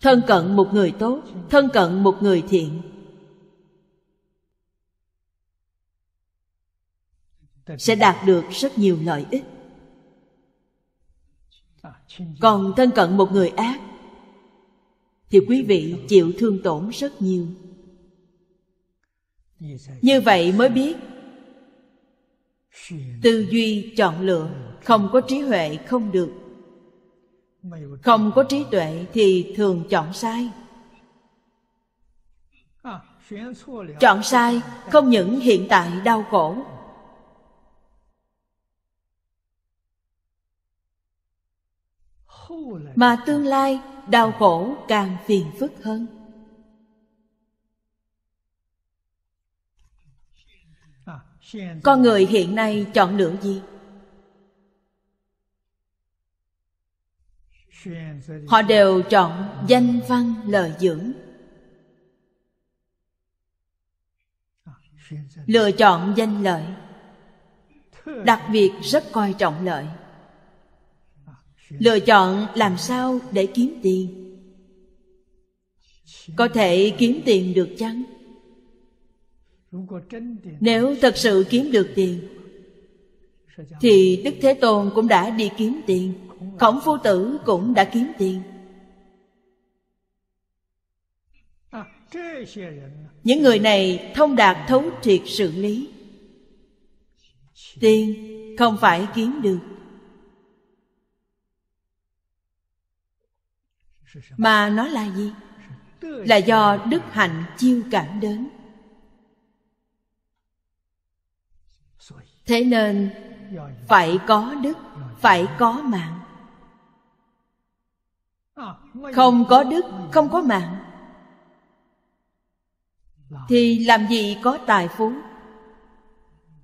thân cận một người tốt thân cận một người thiện sẽ đạt được rất nhiều lợi ích còn thân cận một người ác thì quý vị chịu thương tổn rất nhiều như vậy mới biết tư duy chọn lựa không có trí huệ không được không có trí tuệ thì thường chọn sai chọn sai không những hiện tại đau khổ mà tương lai đau khổ càng phiền phức hơn con người hiện nay chọn lựa gì họ đều chọn danh văn lợi dưỡng lựa chọn danh lợi đặc biệt rất coi trọng lợi lựa chọn làm sao để kiếm tiền có thể kiếm tiền được chăng nếu thật sự kiếm được tiền thì đức thế tôn cũng đã đi kiếm tiền khổng phu tử cũng đã kiếm tiền những người này thông đạt thấu triệt sự lý tiền không phải kiếm được mà nó là gì là do đức hạnh chiêu cảm đến thế nên phải có đức phải có mạng không có đức không có mạng thì làm gì có tài phú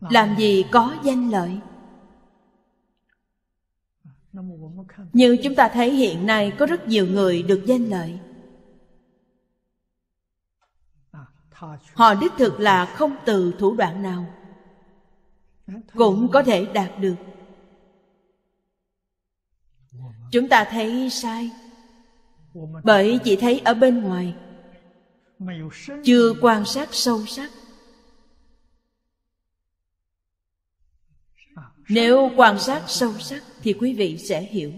làm gì có danh lợi như chúng ta thấy hiện nay có rất nhiều người được danh lợi họ đích thực là không từ thủ đoạn nào cũng có thể đạt được chúng ta thấy sai bởi chỉ thấy ở bên ngoài chưa quan sát sâu sắc nếu quan sát sâu sắc thì quý vị sẽ hiểu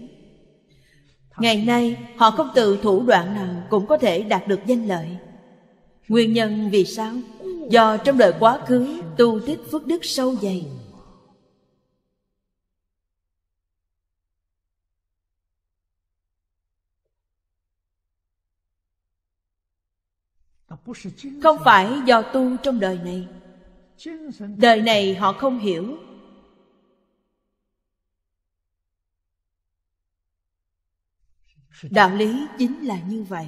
ngày nay họ không từ thủ đoạn nào cũng có thể đạt được danh lợi nguyên nhân vì sao do trong đời quá khứ tu tích phước đức sâu dày không phải do tu trong đời này đời này họ không hiểu đạo lý chính là như vậy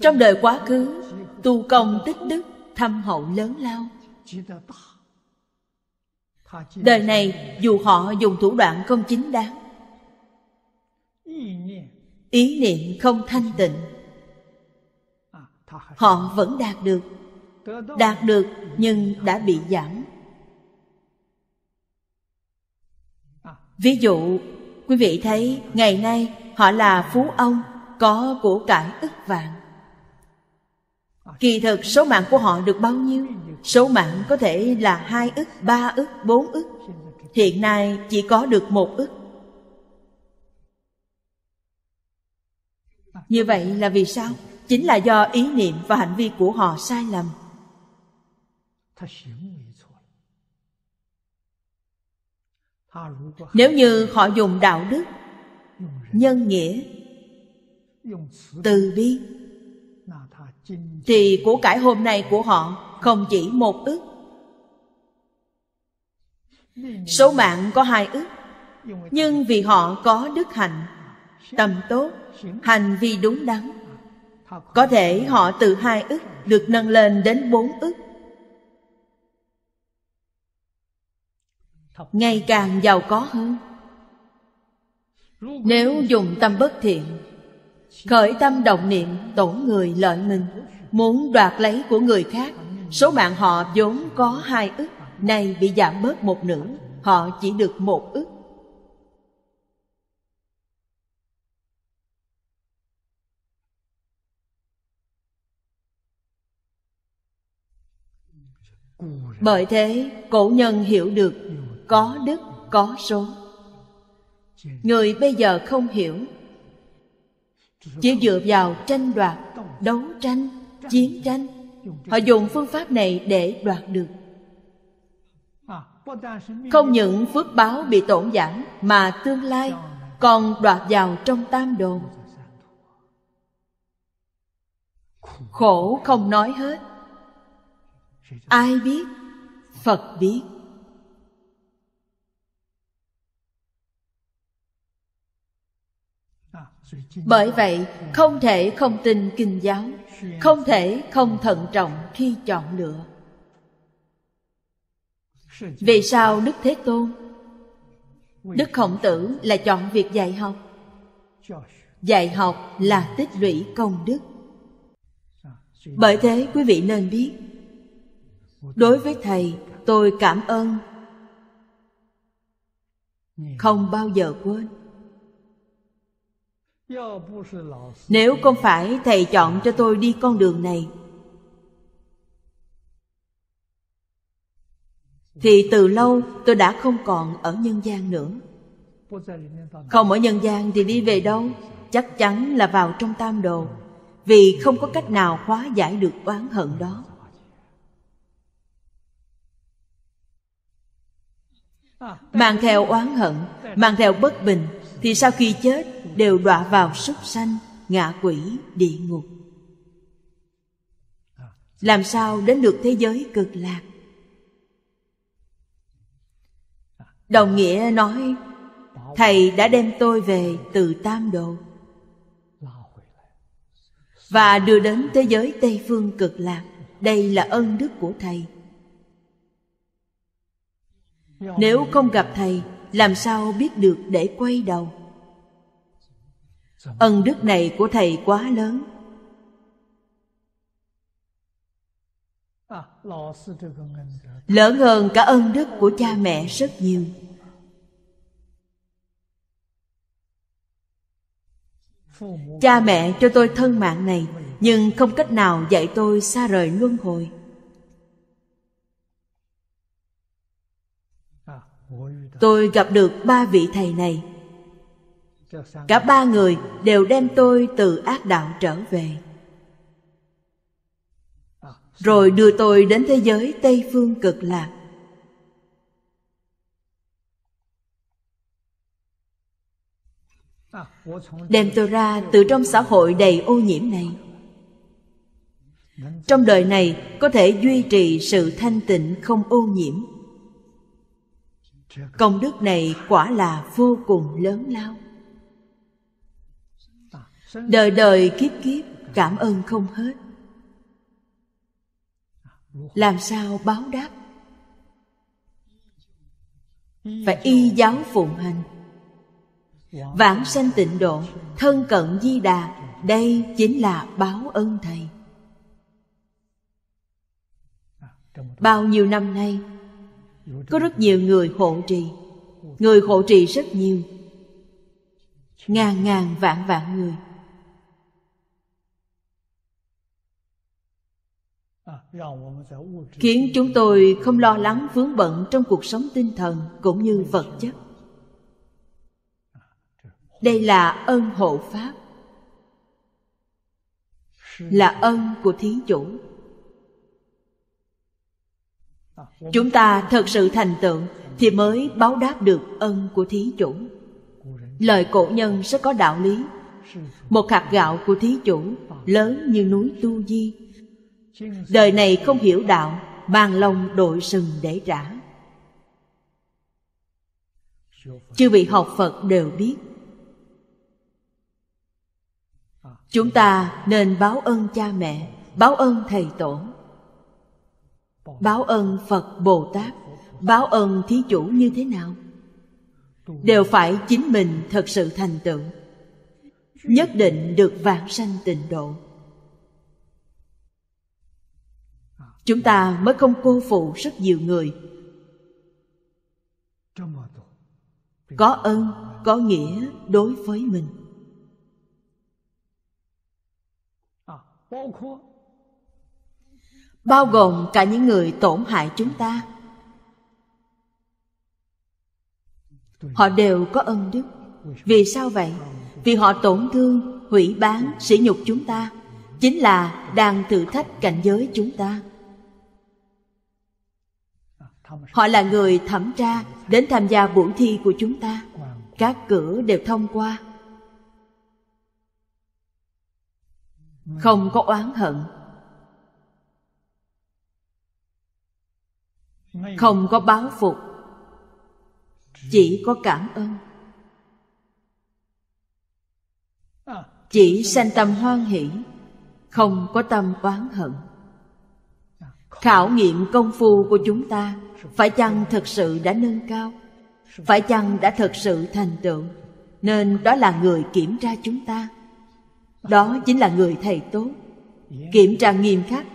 trong đời quá khứ tu công tích đức thâm hậu lớn lao đời này dù họ dùng thủ đoạn không chính đáng ý niệm không thanh tịnh họ vẫn đạt được đạt được nhưng đã bị giảm ví dụ quý vị thấy ngày nay họ là phú ông có của cải ức vạn kỳ thực số mạng của họ được bao nhiêu số mạng có thể là hai ức ba ức bốn ức hiện nay chỉ có được một ức như vậy là vì sao chính là do ý niệm và hành vi của họ sai lầm nếu như họ dùng đạo đức nhân nghĩa từ bi thì của cải hôm nay của họ không chỉ một ức số mạng có hai ức nhưng vì họ có đức hạnh tâm tốt hành vi đúng đắn có thể họ từ hai ức được nâng lên đến bốn ức ngày càng giàu có hơn nếu dùng tâm bất thiện khởi tâm động niệm tổn người lợi mình muốn đoạt lấy của người khác số mạng họ vốn có hai ức nay bị giảm bớt một nửa họ chỉ được một ức bởi thế cổ nhân hiểu được có đức có số người bây giờ không hiểu chỉ dựa vào tranh đoạt đấu tranh chiến tranh họ dùng phương pháp này để đoạt được không những phước báo bị tổn giảm mà tương lai còn đoạt vào trong tam đồ khổ không nói hết ai biết phật biết bởi vậy không thể không tin kinh giáo không thể không thận trọng khi chọn lựa vì sao đức thế tôn đức khổng tử là chọn việc dạy học dạy học là tích lũy công đức bởi thế quý vị nên biết đối với thầy tôi cảm ơn không bao giờ quên nếu không phải thầy chọn cho tôi đi con đường này thì từ lâu tôi đã không còn ở nhân gian nữa không ở nhân gian thì đi về đâu chắc chắn là vào trong tam đồ vì không có cách nào hóa giải được oán hận đó mang theo oán hận mang theo bất bình thì sau khi chết đều đọa vào súc sanh ngạ quỷ địa ngục làm sao đến được thế giới cực lạc đồng nghĩa nói thầy đã đem tôi về từ tam độ và đưa đến thế giới tây phương cực lạc đây là ân đức của thầy nếu không gặp thầy làm sao biết được để quay đầu ân đức này của thầy quá lớn lớn hơn cả ân đức của cha mẹ rất nhiều cha mẹ cho tôi thân mạng này nhưng không cách nào dạy tôi xa rời luân hồi tôi gặp được ba vị thầy này cả ba người đều đem tôi từ ác đạo trở về rồi đưa tôi đến thế giới tây phương cực lạc đem tôi ra từ trong xã hội đầy ô nhiễm này trong đời này có thể duy trì sự thanh tịnh không ô nhiễm công đức này quả là vô cùng lớn lao đời đời kiếp kiếp cảm ơn không hết làm sao báo đáp phải y giáo phụng hành vãng sanh tịnh độ thân cận di đà đây chính là báo ơn thầy bao nhiêu năm nay có rất nhiều người hộ trì người hộ trì rất nhiều ngàn ngàn vạn vạn người khiến chúng tôi không lo lắng vướng bận trong cuộc sống tinh thần cũng như vật chất đây là ân hộ pháp là ân của thí chủ chúng ta thật sự thành tựu thì mới báo đáp được ân của thí chủ lời cổ nhân sẽ có đạo lý một hạt gạo của thí chủ lớn như núi tu di đời này không hiểu đạo mang lòng đội sừng để trả chư vị học phật đều biết chúng ta nên báo ơn cha mẹ báo ơn thầy tổ báo ơn phật bồ tát báo ơn thí chủ như thế nào đều phải chính mình thật sự thành tựu nhất định được vãng sanh tịnh độ chúng ta mới không cô phụ rất nhiều người có ơn có nghĩa đối với mình bao gồm cả những người tổn hại chúng ta họ đều có ân đức vì sao vậy vì họ tổn thương hủy bán sỉ nhục chúng ta chính là đang thử thách cảnh giới chúng ta họ là người thẩm tra đến tham gia buổi thi của chúng ta các cửa đều thông qua không có oán hận không có báo phục chỉ có cảm ơn à, chỉ sanh tâm hoan hỷ không có tâm oán hận khảo nghiệm công phu của chúng ta phải chăng thật sự đã nâng cao phải chăng đã thật sự thành tựu nên đó là người kiểm tra chúng ta đó chính là người thầy tốt kiểm tra nghiêm khắc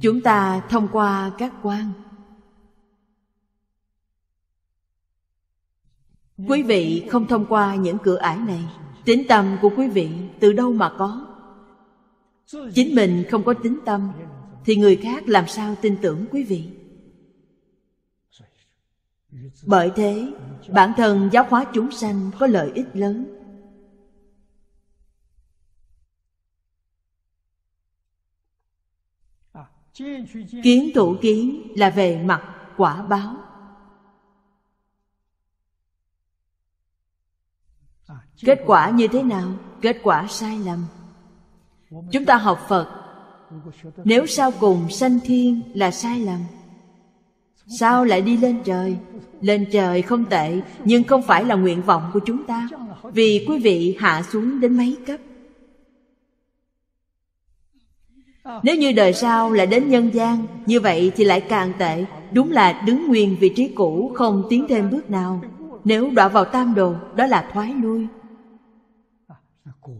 chúng ta thông qua các quan quý vị không thông qua những cửa ải này tính tâm của quý vị từ đâu mà có chính mình không có tính tâm thì người khác làm sao tin tưởng quý vị bởi thế bản thân giáo hóa chúng sanh có lợi ích lớn kiến thủ kiến là về mặt quả báo kết quả như thế nào kết quả sai lầm chúng ta học phật nếu sau cùng sanh thiên là sai lầm sao lại đi lên trời lên trời không tệ nhưng không phải là nguyện vọng của chúng ta vì quý vị hạ xuống đến mấy cấp Ờ. Nếu như đời sau lại đến nhân gian Như vậy thì lại càng tệ Đúng là đứng nguyên vị trí cũ Không tiến thêm bước nào Nếu đọa vào tam đồ Đó là thoái lui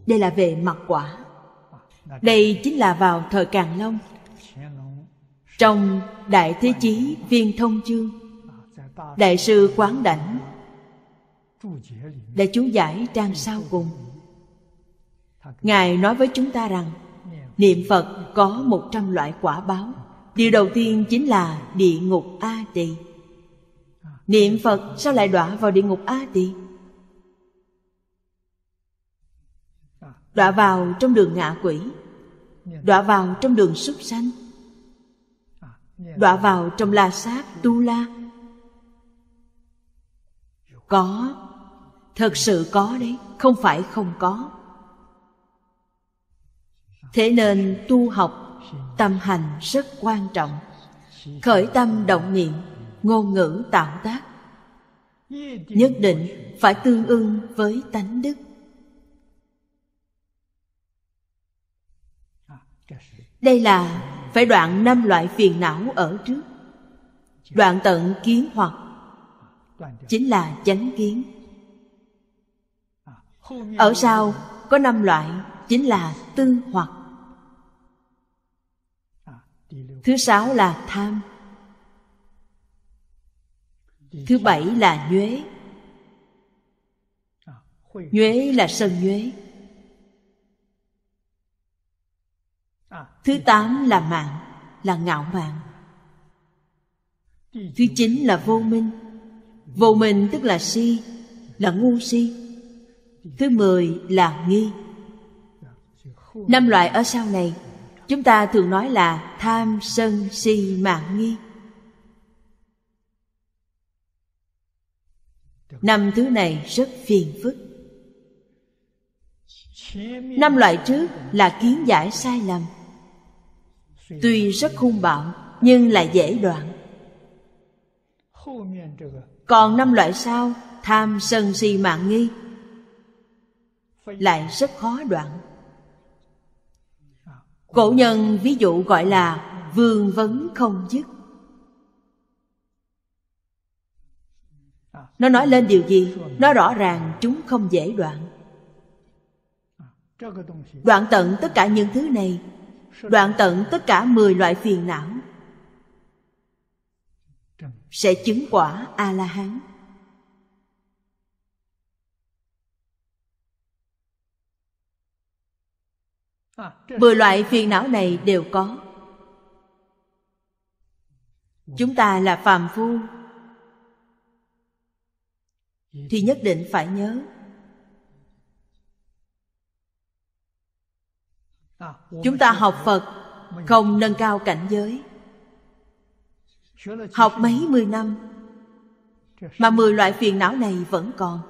Đây là về mặt quả Đây chính là vào thời Càng Long Trong Đại Thế Chí Viên Thông Chương Đại sư Quán Đảnh đại chú giải trang sau cùng Ngài nói với chúng ta rằng Niệm Phật có một trăm loại quả báo Điều đầu tiên chính là địa ngục A Tỳ Niệm Phật sao lại đọa vào địa ngục A Tỳ Đọa vào trong đường ngạ quỷ Đọa vào trong đường súc sanh Đọa vào trong la sát tu la Có Thật sự có đấy Không phải không có thế nên tu học tâm hành rất quan trọng khởi tâm động niệm ngôn ngữ tạo tác nhất định phải tương ưng với tánh đức đây là phải đoạn năm loại phiền não ở trước đoạn tận kiến hoặc chính là chánh kiến ở sau có năm loại chính là tư hoặc thứ sáu là tham thứ bảy là nhuế nhuế là sân nhuế thứ tám là mạng là ngạo mạn thứ chín là vô minh vô minh tức là si là ngu si thứ mười là nghi năm loại ở sau này chúng ta thường nói là tham sân si mạng nghi năm thứ này rất phiền phức năm loại trước là kiến giải sai lầm tuy rất hung bạo nhưng lại dễ đoạn còn năm loại sau tham sân si mạng nghi lại rất khó đoạn cổ nhân ví dụ gọi là vương vấn không dứt nó nói lên điều gì nó rõ ràng chúng không dễ đoạn đoạn tận tất cả những thứ này đoạn tận tất cả mười loại phiền não sẽ chứng quả a la hán mười loại phiền não này đều có chúng ta là phàm phu thì nhất định phải nhớ chúng ta học phật không nâng cao cảnh giới học mấy mươi năm mà mười loại phiền não này vẫn còn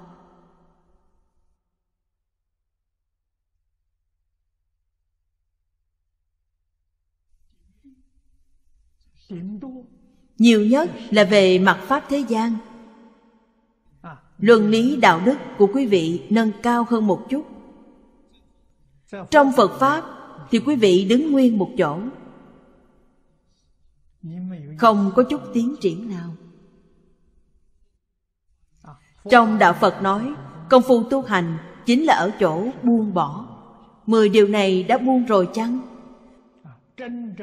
nhiều nhất là về mặt pháp thế gian luân lý đạo đức của quý vị nâng cao hơn một chút trong phật pháp thì quý vị đứng nguyên một chỗ không có chút tiến triển nào trong đạo phật nói công phu tu hành chính là ở chỗ buông bỏ mười điều này đã buông rồi chăng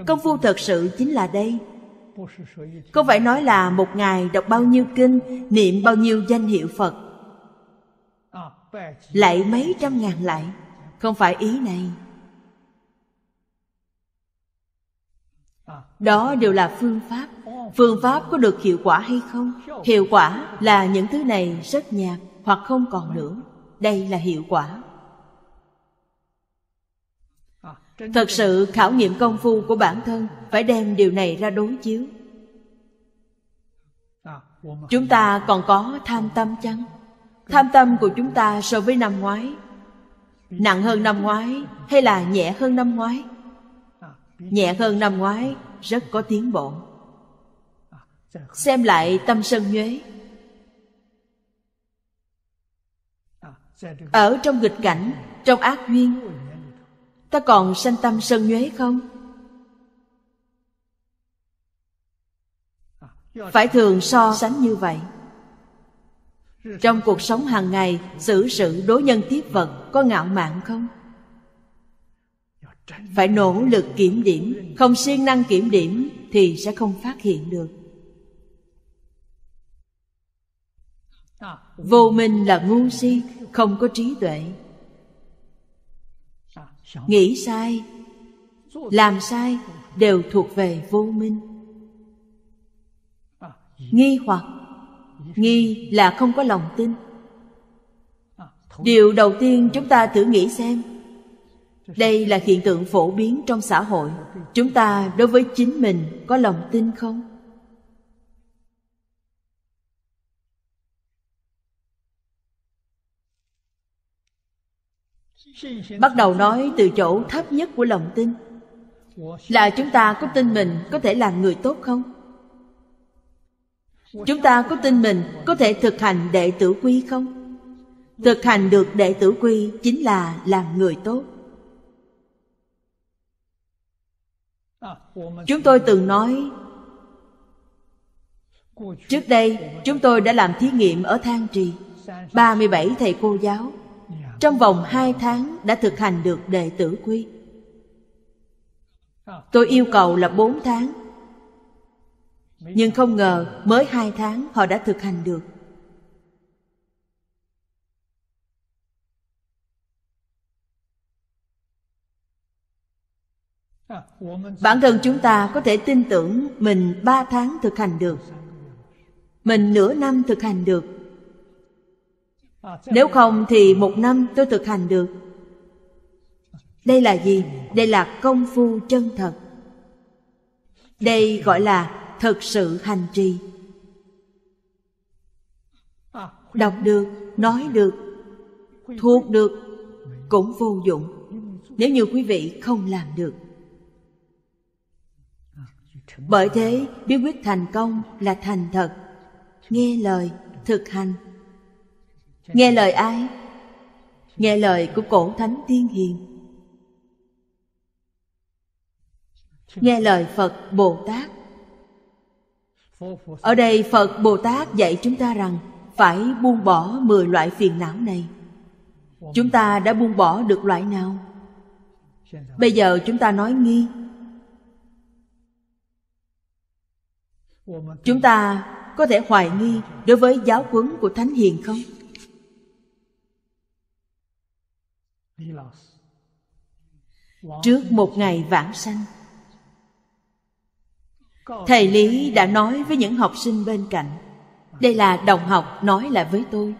công phu thật sự chính là đây có phải nói là một ngày đọc bao nhiêu kinh, niệm bao nhiêu danh hiệu Phật? Lại mấy trăm ngàn lại, không phải ý này. Đó đều là phương pháp Phương pháp có được hiệu quả hay không? Hiệu quả là những thứ này rất nhạt hoặc không còn nữa Đây là hiệu quả thật sự khảo nghiệm công phu của bản thân phải đem điều này ra đối chiếu à, chúng ta còn có tham tâm chăng tham tâm của chúng ta so với năm ngoái nặng hơn năm ngoái hay là nhẹ hơn năm ngoái à, nhẹ hơn năm ngoái rất có tiến bộ à, dạ, xem lại tâm sân nhuế dạ, ở trong nghịch cảnh trong ác duyên ta còn sanh tâm sân nhuế không phải thường so sánh như vậy trong cuộc sống hàng ngày xử sự đối nhân tiếp vật có ngạo mạn không phải nỗ lực kiểm điểm không siêng năng kiểm điểm thì sẽ không phát hiện được vô minh là ngu si không có trí tuệ nghĩ sai làm sai đều thuộc về vô minh à, nghi hoặc nghi là không có lòng tin à, điều đầu tiên chúng ta thử nghĩ xem đây là hiện tượng phổ biến trong xã hội chúng ta đối với chính mình có lòng tin không bắt đầu nói từ chỗ thấp nhất của lòng tin là chúng ta có tin mình có thể làm người tốt không chúng ta có tin mình có thể thực hành đệ tử quy không thực hành được đệ tử quy chính là làm người tốt chúng tôi từng nói trước đây chúng tôi đã làm thí nghiệm ở thang trì 37 thầy cô giáo trong vòng hai tháng đã thực hành được đệ tử quy tôi yêu cầu là bốn tháng nhưng không ngờ mới hai tháng họ đã thực hành được bản thân chúng ta có thể tin tưởng mình ba tháng thực hành được mình nửa năm thực hành được nếu không thì một năm tôi thực hành được Đây là gì? Đây là công phu chân thật Đây gọi là thực sự hành trì Đọc được, nói được, thuộc được cũng vô dụng Nếu như quý vị không làm được Bởi thế bí quyết thành công là thành thật Nghe lời, thực hành nghe lời ai nghe lời của cổ thánh tiên hiền nghe lời phật bồ tát ở đây phật bồ tát dạy chúng ta rằng phải buông bỏ 10 loại phiền não này chúng ta đã buông bỏ được loại nào bây giờ chúng ta nói nghi chúng ta có thể hoài nghi đối với giáo huấn của thánh hiền không trước một ngày vãng sanh thầy lý đã nói với những học sinh bên cạnh đây là đồng học nói lại với tôi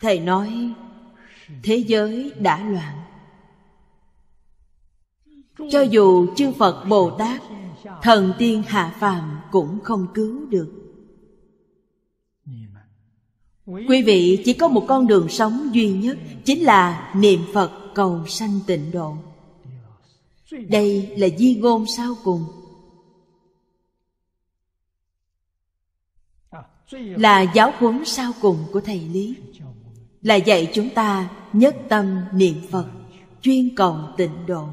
thầy nói thế giới đã loạn cho dù chư phật bồ tát thần tiên hạ phàm cũng không cứu được quý vị chỉ có một con đường sống duy nhất chính là niệm phật cầu sanh tịnh độ đây là di ngôn sau cùng là giáo huấn sau cùng của thầy lý là dạy chúng ta nhất tâm niệm phật chuyên cầu tịnh độ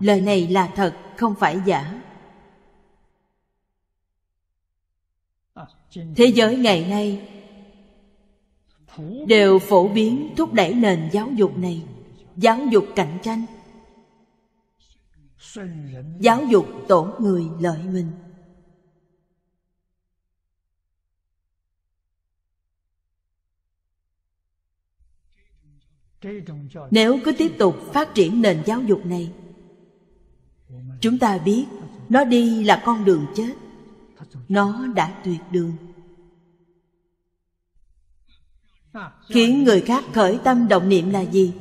lời này là thật không phải giả thế giới ngày nay đều phổ biến thúc đẩy nền giáo dục này giáo dục cạnh tranh giáo dục tổn người lợi mình nếu cứ tiếp tục phát triển nền giáo dục này chúng ta biết nó đi là con đường chết nó đã tuyệt đường khiến người khác khởi tâm động niệm là gì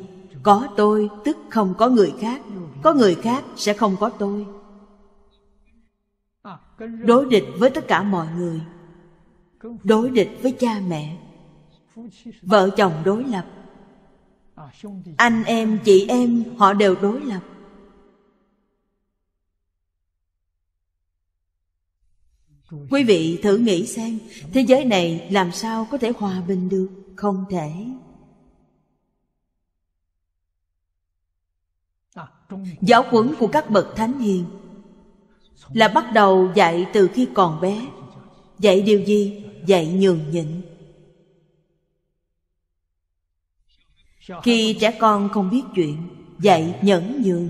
có tôi tức không có người khác có người khác sẽ không có tôi đối địch với tất cả mọi người đối địch với cha mẹ vợ chồng đối lập anh em chị em họ đều đối lập quý vị thử nghĩ xem thế giới này làm sao có thể hòa bình được không thể giáo huấn của các bậc thánh hiền là bắt đầu dạy từ khi còn bé dạy điều gì dạy nhường nhịn khi trẻ con không biết chuyện dạy nhẫn nhường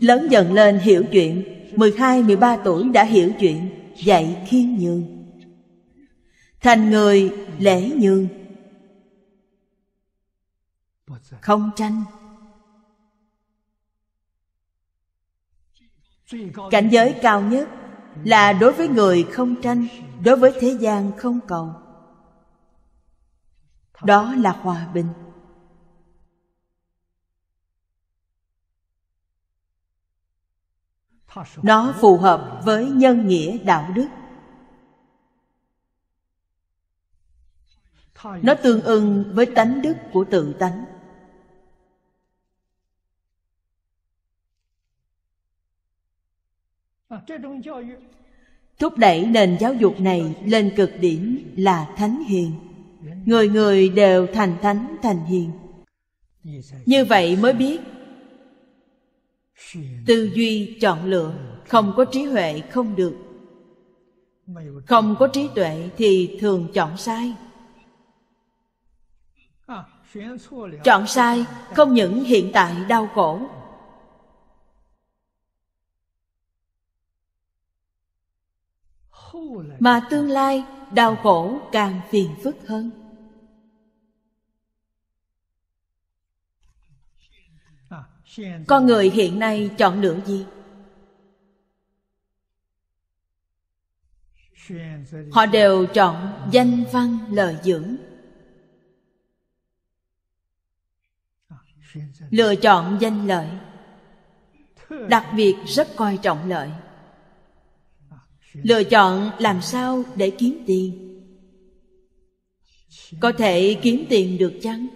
Lớn dần lên hiểu chuyện 12, 13 tuổi đã hiểu chuyện Dạy khiên nhường Thành người lễ nhường Không tranh Cảnh giới cao nhất Là đối với người không tranh Đối với thế gian không cầu Đó là hòa bình nó phù hợp với nhân nghĩa đạo đức nó tương ưng với tánh đức của tự tánh thúc đẩy nền giáo dục này lên cực điểm là thánh hiền người người đều thành thánh thành hiền như vậy mới biết tư duy chọn lựa không có trí huệ không được không có trí tuệ thì thường chọn sai chọn sai không những hiện tại đau khổ mà tương lai đau khổ càng phiền phức hơn con người hiện nay chọn lựa gì họ đều chọn danh văn lời dưỡng lựa chọn danh lợi đặc biệt rất coi trọng lợi lựa chọn làm sao để kiếm tiền có thể kiếm tiền được chăng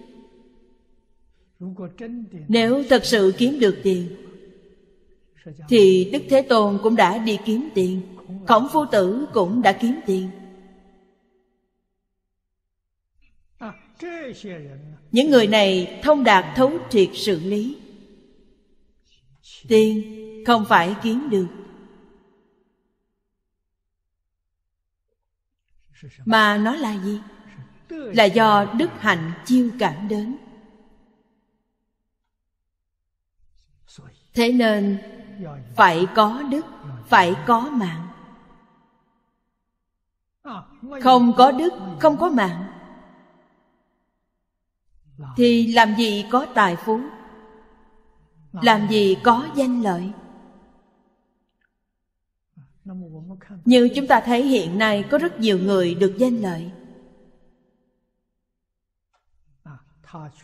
nếu thật sự kiếm được tiền thì đức thế tôn cũng đã đi kiếm tiền khổng phu tử cũng đã kiếm tiền những người này thông đạt thấu triệt sự lý tiền không phải kiếm được mà nó là gì là do đức hạnh chiêu cảm đến thế nên phải có đức phải có mạng không có đức không có mạng thì làm gì có tài phú làm gì có danh lợi như chúng ta thấy hiện nay có rất nhiều người được danh lợi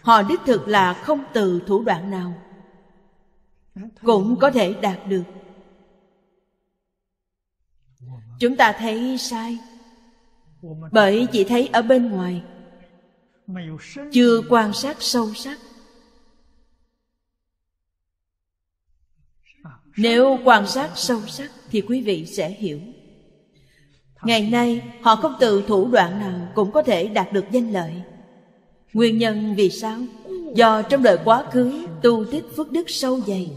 họ đích thực là không từ thủ đoạn nào cũng có thể đạt được chúng ta thấy sai bởi vì thấy ở bên ngoài chưa quan sát sâu sắc nếu quan sát sâu sắc thì quý vị sẽ hiểu ngày nay họ không từ thủ đoạn nào cũng có thể đạt được danh lợi nguyên nhân vì sao do trong đời quá khứ tu tích phước đức sâu dày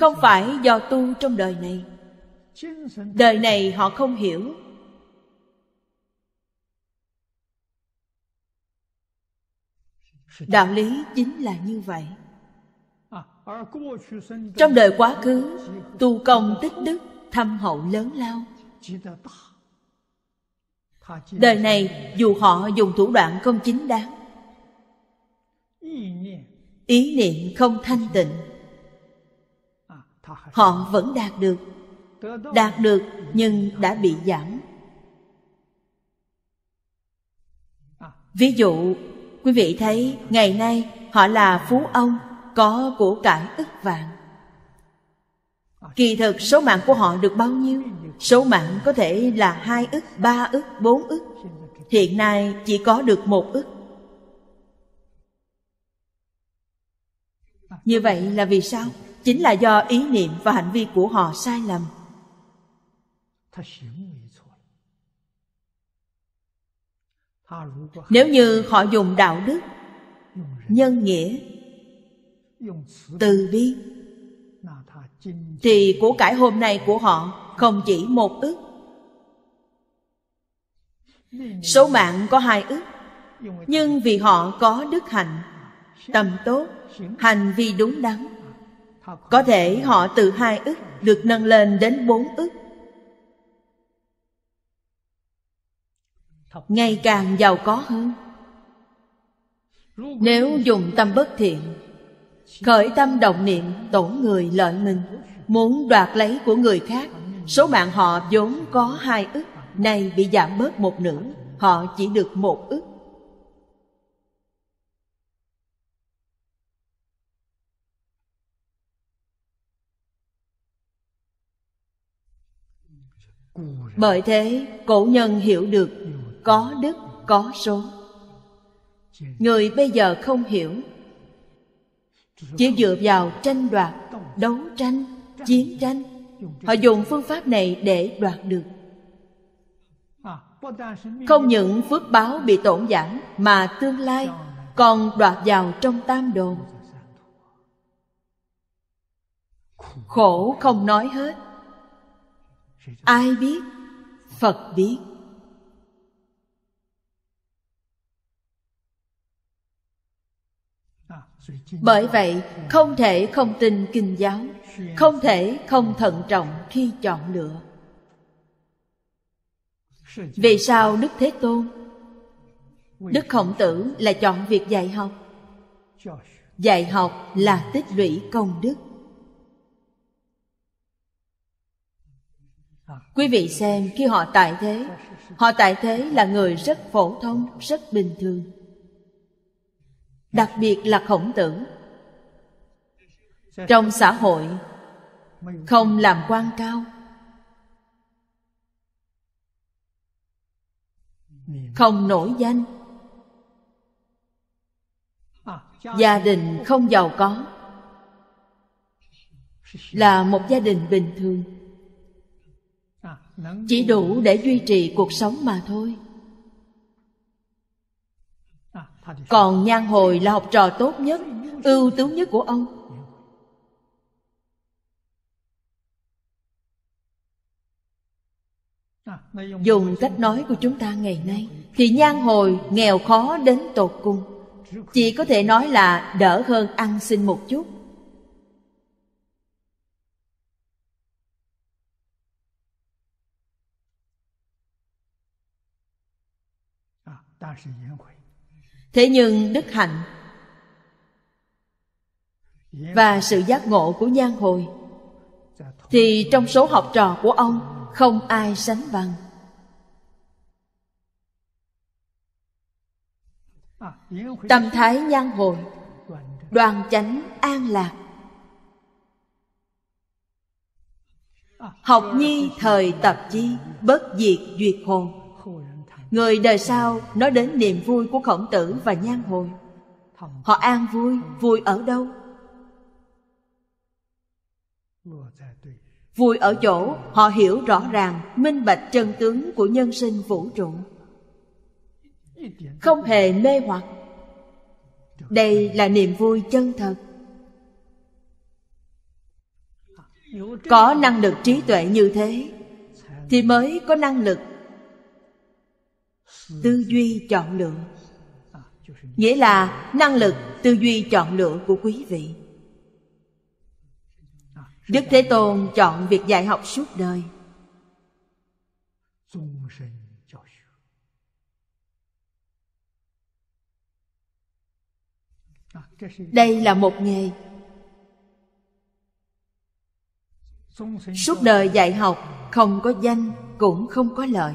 không phải do tu trong đời này đời này họ không hiểu đạo lý chính là như vậy trong đời quá khứ tu công tích đức thâm hậu lớn lao đời này dù họ dùng thủ đoạn không chính đáng ý niệm không thanh tịnh họ vẫn đạt được đạt được nhưng đã bị giảm ví dụ quý vị thấy ngày nay họ là phú ông có của cải ức vạn kỳ thực số mạng của họ được bao nhiêu số mạng có thể là hai ức ba ức bốn ức hiện nay chỉ có được một ức như vậy là vì sao chính là do ý niệm và hành vi của họ sai lầm nếu như họ dùng đạo đức nhân nghĩa từ bi thì của cải hôm nay của họ không chỉ một ức số mạng có hai ức nhưng vì họ có đức hạnh tâm tốt hành vi đúng đắn có thể họ từ hai ức được nâng lên đến bốn ức ngày càng giàu có hơn nếu dùng tâm bất thiện khởi tâm động niệm tổn người lợi mình muốn đoạt lấy của người khác số mạng họ vốn có hai ức nay bị giảm bớt một nửa họ chỉ được một ức bởi thế cổ nhân hiểu được có đức có số người bây giờ không hiểu chỉ dựa vào tranh đoạt đấu tranh chiến tranh họ dùng phương pháp này để đoạt được không những phước báo bị tổn giảm mà tương lai còn đoạt vào trong tam đồ khổ không nói hết ai biết phật biết bởi vậy không thể không tin kinh giáo không thể không thận trọng khi chọn lựa vì sao đức thế tôn đức khổng tử là chọn việc dạy học dạy học là tích lũy công đức quý vị xem khi họ tại thế họ tại thế là người rất phổ thông rất bình thường đặc biệt là khổng tử trong xã hội không làm quan cao không nổi danh gia đình không giàu có là một gia đình bình thường chỉ đủ để duy trì cuộc sống mà thôi còn nhan hồi là học trò tốt nhất ưu tú nhất của ông dùng cách nói của chúng ta ngày nay thì nhan hồi nghèo khó đến tột cùng chỉ có thể nói là đỡ hơn ăn xin một chút thế nhưng đức hạnh và sự giác ngộ của nhan hồi thì trong số học trò của ông không ai sánh bằng tâm thái nhan hồi đoàn chánh an lạc học nhi thời tập chi bất diệt duyệt hồn Người đời sau nói đến niềm vui của khổng tử và nhan hồi Họ an vui, vui ở đâu? Vui ở chỗ họ hiểu rõ ràng minh bạch chân tướng của nhân sinh vũ trụ Không hề mê hoặc Đây là niềm vui chân thật Có năng lực trí tuệ như thế Thì mới có năng lực tư duy chọn lựa nghĩa là năng lực tư duy chọn lựa của quý vị à, đức thế tôn chọn việc dạy học suốt đời à, đây là một nghề suốt đời dạy học không có danh cũng không có lợi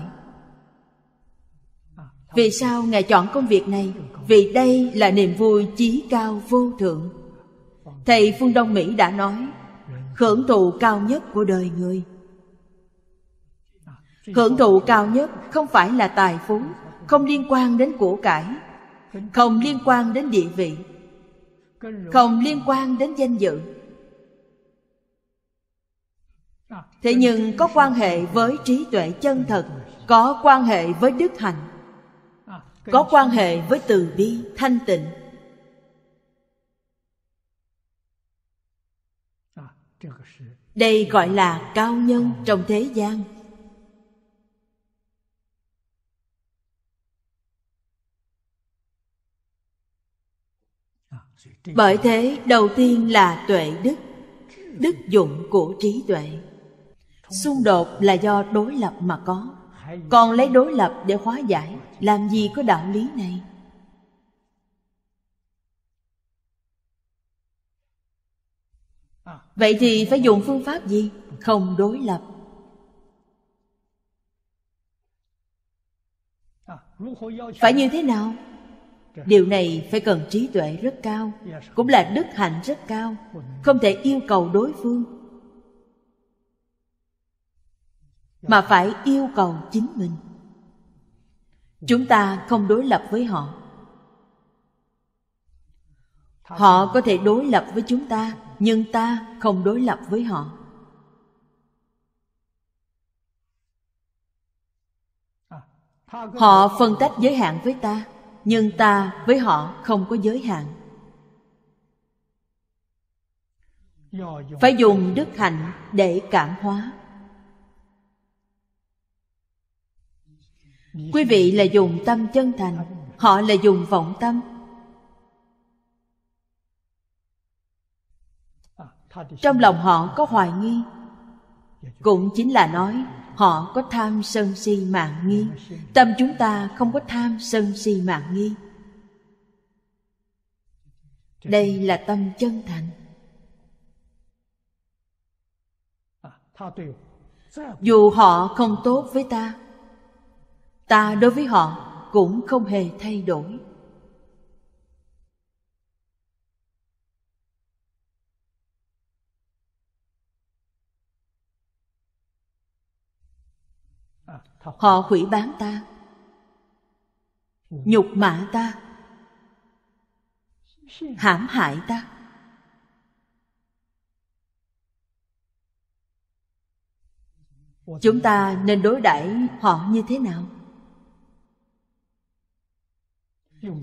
vì sao ngài chọn công việc này vì đây là niềm vui chí cao vô thượng thầy phương đông mỹ đã nói hưởng thụ cao nhất của đời người hưởng thụ cao nhất không phải là tài phú không liên quan đến của cải không liên quan đến địa vị không liên quan đến danh dự thế nhưng có quan hệ với trí tuệ chân thật có quan hệ với đức hạnh có quan hệ với từ bi thanh tịnh đây gọi là cao nhân trong thế gian bởi thế đầu tiên là tuệ đức đức dụng của trí tuệ xung đột là do đối lập mà có còn lấy đối lập để hóa giải làm gì có đạo lý này vậy thì phải dùng phương pháp gì không đối lập phải như thế nào điều này phải cần trí tuệ rất cao cũng là đức hạnh rất cao không thể yêu cầu đối phương mà phải yêu cầu chính mình chúng ta không đối lập với họ họ có thể đối lập với chúng ta nhưng ta không đối lập với họ họ phân tách giới hạn với ta nhưng ta với họ không có giới hạn phải dùng đức hạnh để cảm hóa quý vị là dùng tâm chân thành họ là dùng vọng tâm trong lòng họ có hoài nghi cũng chính là nói họ có tham sân si mạng nghi tâm chúng ta không có tham sân si mạng nghi đây là tâm chân thành dù họ không tốt với ta ta đối với họ cũng không hề thay đổi họ hủy bán ta nhục mạ ta hãm hại ta chúng ta nên đối đãi họ như thế nào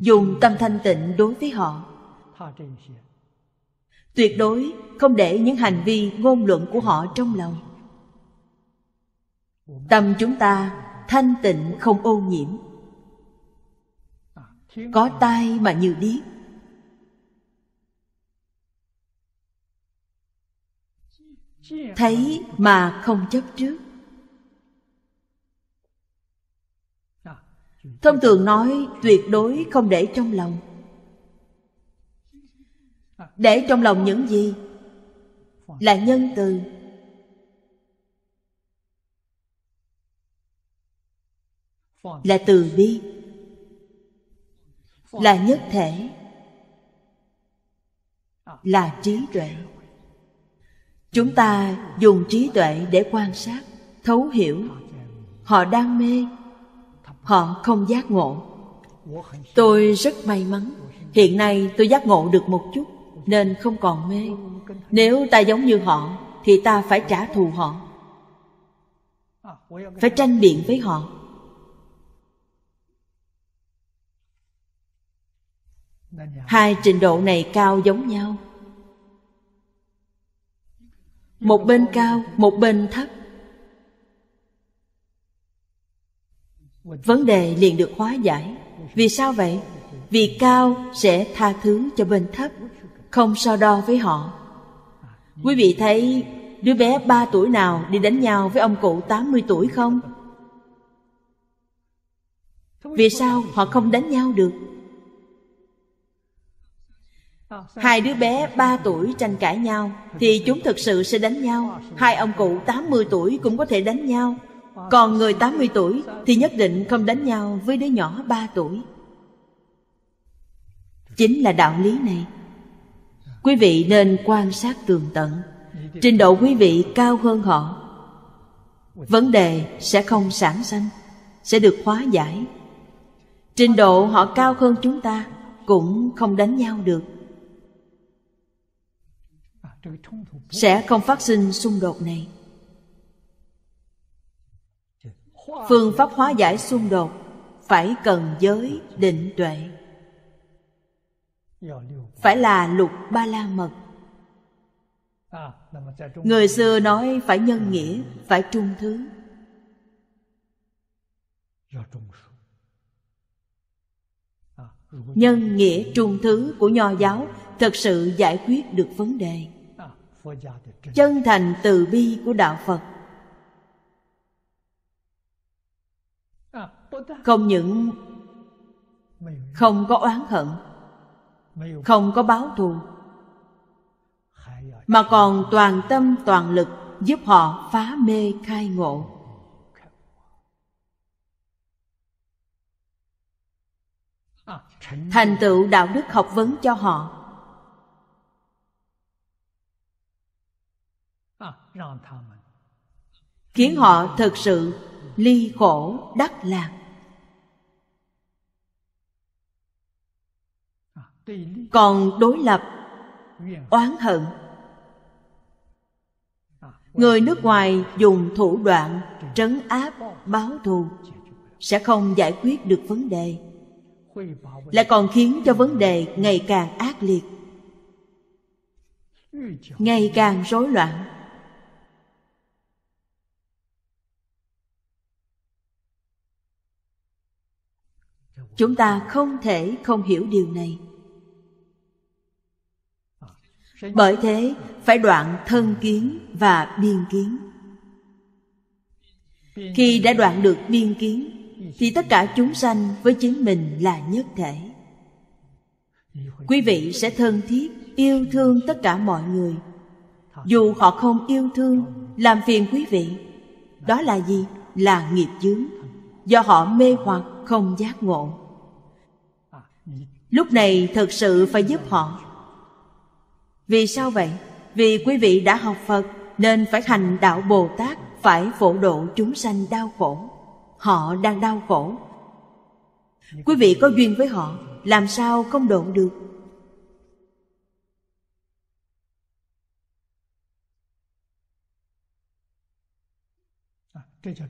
dùng tâm thanh tịnh đối với họ tuyệt đối không để những hành vi ngôn luận của họ trong lòng tâm chúng ta thanh tịnh không ô nhiễm có tai mà như điếc thấy mà không chấp trước thông thường nói tuyệt đối không để trong lòng để trong lòng những gì là nhân từ là từ bi là nhất thể là trí tuệ chúng ta dùng trí tuệ để quan sát thấu hiểu họ đang mê họ không giác ngộ tôi rất may mắn hiện nay tôi giác ngộ được một chút nên không còn mê nếu ta giống như họ thì ta phải trả thù họ phải tranh biện với họ hai trình độ này cao giống nhau một bên cao một bên thấp vấn đề liền được hóa giải vì sao vậy vì cao sẽ tha thứ cho bên thấp không so đo với họ quý vị thấy đứa bé 3 tuổi nào đi đánh nhau với ông cụ 80 tuổi không vì sao họ không đánh nhau được Hai đứa bé 3 tuổi tranh cãi nhau Thì chúng thực sự sẽ đánh nhau Hai ông cụ 80 tuổi cũng có thể đánh nhau còn người 80 tuổi thì nhất định không đánh nhau với đứa nhỏ 3 tuổi Chính là đạo lý này Quý vị nên quan sát tường tận Trình độ quý vị cao hơn họ Vấn đề sẽ không sản sinh Sẽ được hóa giải Trình độ họ cao hơn chúng ta Cũng không đánh nhau được Sẽ không phát sinh xung đột này phương pháp hóa giải xung đột phải cần giới định tuệ phải là lục ba la mật người xưa nói phải nhân nghĩa phải trung thứ nhân nghĩa trung thứ của nho giáo thật sự giải quyết được vấn đề chân thành từ bi của đạo phật không những không có oán hận không có báo thù mà còn toàn tâm toàn lực giúp họ phá mê khai ngộ thành tựu đạo đức học vấn cho họ khiến họ thực sự ly khổ đắc lạc còn đối lập oán hận người nước ngoài dùng thủ đoạn trấn áp báo thù sẽ không giải quyết được vấn đề lại còn khiến cho vấn đề ngày càng ác liệt ngày càng rối loạn chúng ta không thể không hiểu điều này bởi thế phải đoạn thân kiến và biên kiến khi đã đoạn được biên kiến thì tất cả chúng sanh với chính mình là nhất thể quý vị sẽ thân thiết yêu thương tất cả mọi người dù họ không yêu thương làm phiền quý vị đó là gì là nghiệp chướng do họ mê hoặc không giác ngộ lúc này thật sự phải giúp họ vì sao vậy? Vì quý vị đã học Phật nên phải hành đạo Bồ Tát, phải phổ độ chúng sanh đau khổ. Họ đang đau khổ. Quý vị có duyên với họ, làm sao không độ được?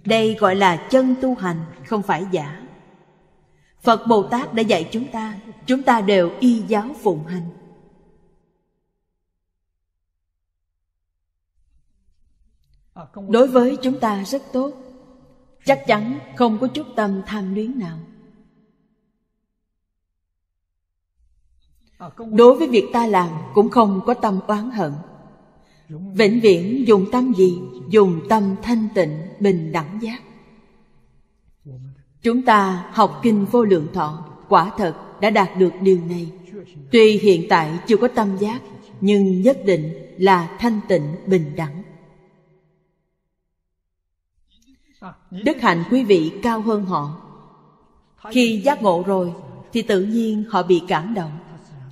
Đây gọi là chân tu hành, không phải giả. Phật Bồ Tát đã dạy chúng ta, chúng ta đều y giáo phụng hành. Ờ, đối với chúng ta rất tốt chắc chắn không có chút tâm tham luyến nào ờ, đối với việc ta làm cũng không có tâm oán hận vĩnh viễn dùng tâm gì dùng tâm thanh tịnh bình đẳng giác chúng ta học kinh vô lượng thọ quả thật đã đạt được điều này tuy hiện tại chưa có tâm giác nhưng nhất định là thanh tịnh bình đẳng đức hạnh quý vị cao hơn họ khi giác ngộ rồi thì tự nhiên họ bị cảm động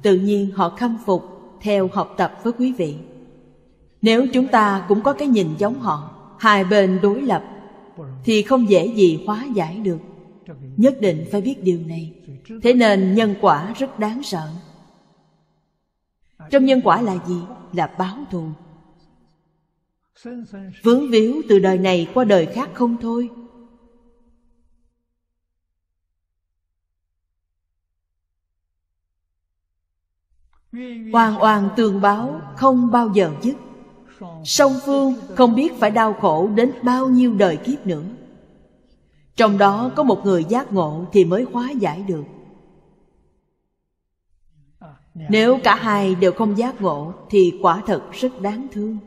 tự nhiên họ khâm phục theo học tập với quý vị nếu chúng ta cũng có cái nhìn giống họ hai bên đối lập thì không dễ gì hóa giải được nhất định phải biết điều này thế nên nhân quả rất đáng sợ trong nhân quả là gì là báo thù vướng víu từ đời này qua đời khác không thôi hoàn oan tường báo không bao giờ dứt song phương không biết phải đau khổ đến bao nhiêu đời kiếp nữa trong đó có một người giác ngộ thì mới hóa giải được nếu cả hai đều không giác ngộ thì quả thật rất đáng thương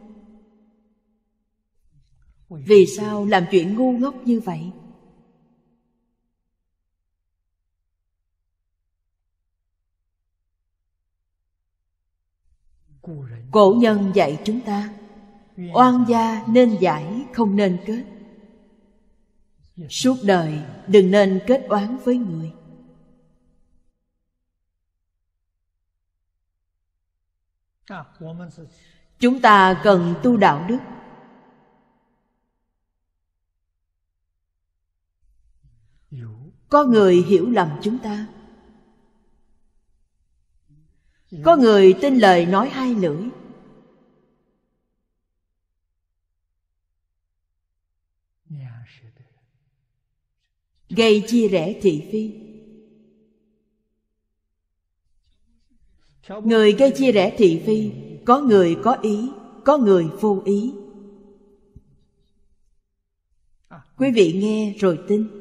vì sao làm chuyện ngu ngốc như vậy cổ nhân dạy chúng ta oan gia nên giải không nên kết suốt đời đừng nên kết oán với người chúng ta cần tu đạo đức có người hiểu lầm chúng ta có người tin lời nói hai lưỡi gây chia rẽ thị phi người gây chia rẽ thị phi có người có ý có người vô ý quý vị nghe rồi tin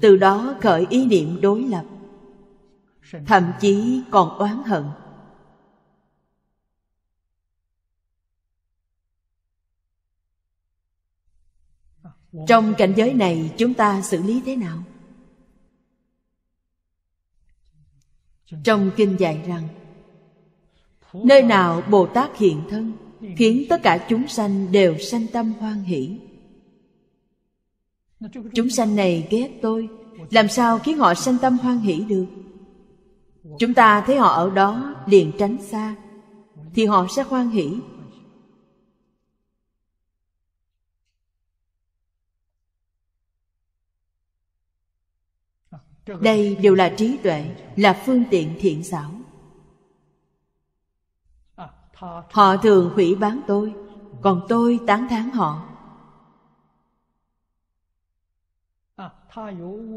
từ đó khởi ý niệm đối lập thậm chí còn oán hận trong cảnh giới này chúng ta xử lý thế nào trong kinh dạy rằng nơi nào bồ tát hiện thân khiến tất cả chúng sanh đều sanh tâm hoan hỷ Chúng sanh này ghét tôi Làm sao khiến họ sanh tâm hoan hỷ được Chúng ta thấy họ ở đó liền tránh xa Thì họ sẽ hoan hỷ Đây đều là trí tuệ Là phương tiện thiện xảo Họ thường hủy bán tôi Còn tôi tán thán họ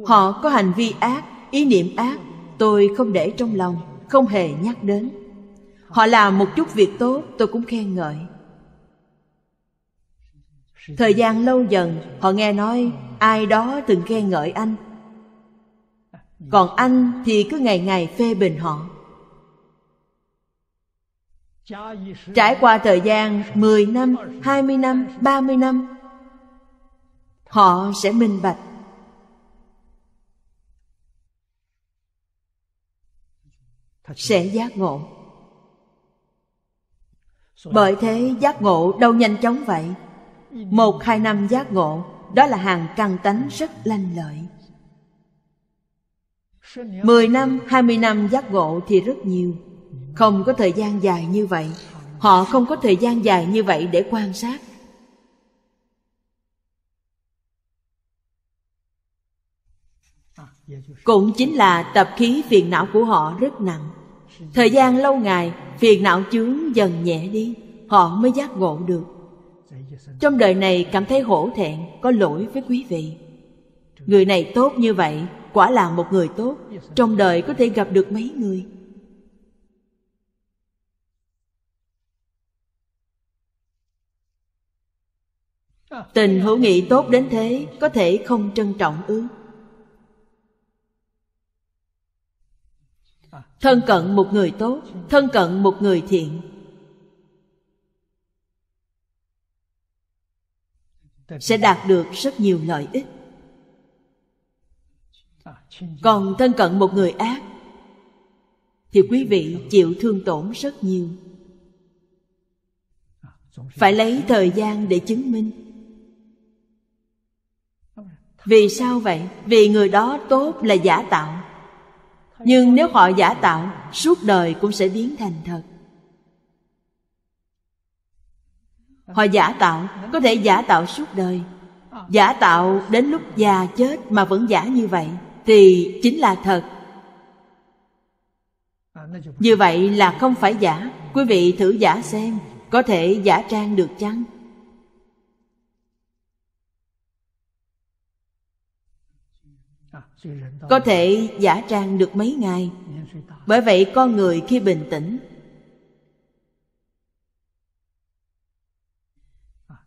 họ có hành vi ác ý niệm ác tôi không để trong lòng không hề nhắc đến họ làm một chút việc tốt tôi cũng khen ngợi thời gian lâu dần họ nghe nói ai đó từng khen ngợi anh còn anh thì cứ ngày ngày phê bình họ Trải qua thời gian 10 năm, 20 năm, 30 năm Họ sẽ minh bạch sẽ giác ngộ bởi thế giác ngộ đâu nhanh chóng vậy một hai năm giác ngộ đó là hàng căn tánh rất lanh lợi mười năm hai mươi năm giác ngộ thì rất nhiều không có thời gian dài như vậy họ không có thời gian dài như vậy để quan sát à, dạ, dạ. cũng chính là tập khí phiền não của họ rất nặng Thời gian lâu ngày Phiền não chướng dần nhẹ đi Họ mới giác ngộ được Trong đời này cảm thấy hổ thẹn Có lỗi với quý vị Người này tốt như vậy Quả là một người tốt Trong đời có thể gặp được mấy người Tình hữu nghị tốt đến thế Có thể không trân trọng ư thân cận một người tốt thân cận một người thiện sẽ đạt được rất nhiều lợi ích còn thân cận một người ác thì quý vị chịu thương tổn rất nhiều phải lấy thời gian để chứng minh vì sao vậy vì người đó tốt là giả tạo nhưng nếu họ giả tạo suốt đời cũng sẽ biến thành thật họ giả tạo có thể giả tạo suốt đời giả tạo đến lúc già chết mà vẫn giả như vậy thì chính là thật như vậy là không phải giả quý vị thử giả xem có thể giả trang được chăng có thể giả trang được mấy ngày bởi vậy con người khi bình tĩnh